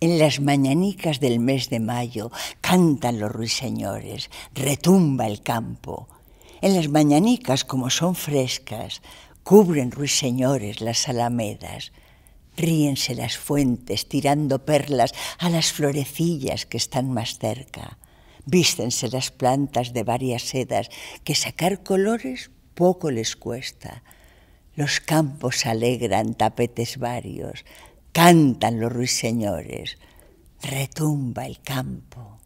En las mañanicas del mes de mayo cantan los ruiseñores, retumba el campo. En las mañanicas, como son frescas, cubren ruiseñores las alamedas. Ríense las fuentes tirando perlas a las florecillas que están más cerca. Vístense las plantas de varias sedas, que sacar colores poco les cuesta. Los campos alegran tapetes varios, Cantan los ruiseñores, retumba el campo.